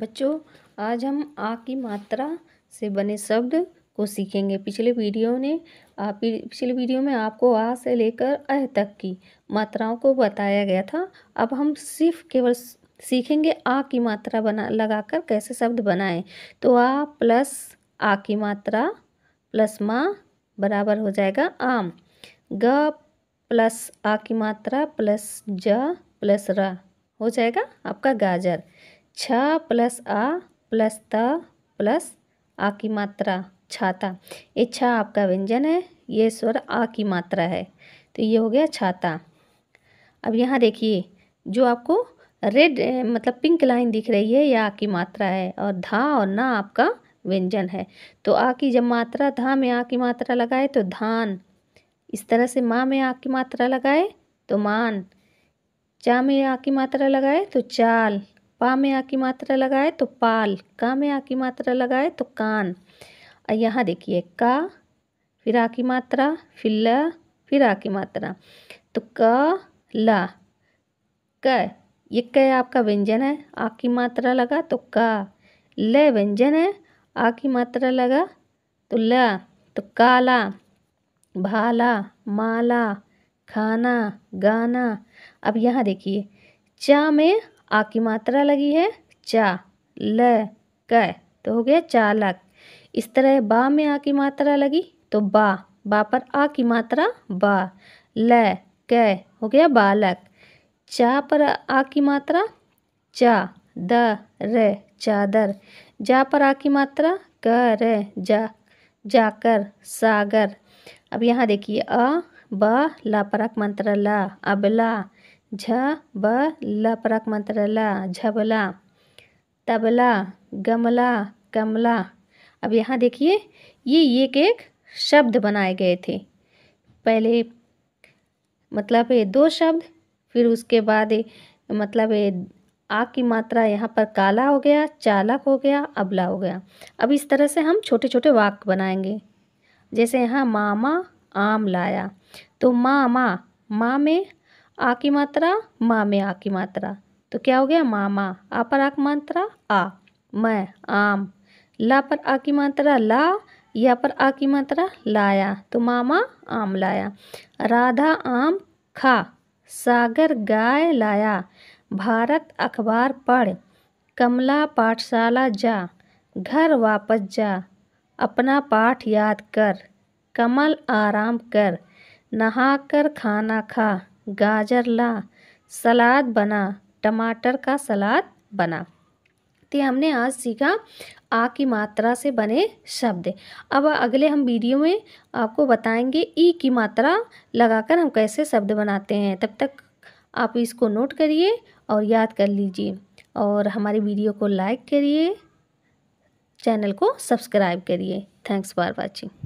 बच्चों आज हम आ की मात्रा से बने शब्द को सीखेंगे पिछले वीडियो ने आप पिछले वीडियो में आपको आ से लेकर अह तक की मात्राओं को बताया गया था अब हम सिर्फ केवल सीखेंगे आ की मात्रा बना लगाकर कैसे शब्द बनाएं तो आ प्लस आ की मात्रा प्लस माँ बराबर हो जाएगा आम ग प्लस आ की मात्रा प्लस ज प्लस र हो जाएगा आपका गाजर छ प्लस आ प्लस त प्लस आ की मात्रा छाता ये छ आपका व्यंजन है ये स्वर आ की मात्रा है तो ये हो गया छाता अब यहाँ देखिए जो आपको रेड मतलब पिंक लाइन दिख रही है यह आ की मात्रा है और धा और ना आपका व्यंजन है तो आ की जब मात्रा धा में आ की मात्रा लगाए तो धान इस तरह से माँ में आ की मात्रा लगाए तो मान चा में आ की मात्रा लगाए तो चाल पा में आ की मात्रा लगाए तो पाल का में आ की मात्रा लगाए तो कान और यहाँ देखिए का फिर आ की मात्रा फिर ल फिर आ की मात्रा तो क ल क ये क आपका व्यंजन है आ की मात्रा लगा तो क ल व्यंजन है आ की मात्रा लगा तो ल तो काला भाला माला खाना गाना अब यहाँ देखिए चा में आ की मात्रा लगी है चा ल क तो हो गया चालक इस तरह बा में आ की मात्रा लगी तो बा बा पर आ की मात्रा बा ल क हो गया बालक चा पर आ की मात्रा चा द र चादर जा पर आ की मात्रा क र जा जाकर सागर अब यहाँ देखिए अ ब ला पर आ की मात्रा ला अबला झ ब ल परक मंत्र ल झबला तबला गमला कमला अब यहाँ देखिए ये एक एक शब्द बनाए गए थे पहले मतलब ये दो शब्द फिर उसके बाद मतलब ये आ की मात्रा यहाँ पर काला हो गया चालक हो गया अबला हो गया अब इस तरह से हम छोटे छोटे वाक्य बनाएंगे जैसे यहाँ मामा आम लाया तो मामा माँ में आ की मात्रा माँ में आ की मात्रा तो क्या हो गया मामा आ पर आ की मात्रा आ मैं आम ला पर आ की मात्रा ला या पर आ की मात्रा लाया तो मामा आम लाया राधा आम खा सागर गाय लाया भारत अखबार पढ़ कमला पाठशाला जा घर वापस जा अपना पाठ याद कर कमल आराम कर नहा कर खाना खा गाजर ला सलाद बना टमाटर का सलाद बना तो हमने आज सीखा आ की मात्रा से बने शब्द अब अगले हम वीडियो में आपको बताएंगे ई की मात्रा लगाकर हम कैसे शब्द बनाते हैं तब तक आप इसको नोट करिए और याद कर लीजिए और हमारी वीडियो को लाइक करिए चैनल को सब्सक्राइब करिए थैंक्स फॉर वॉचिंग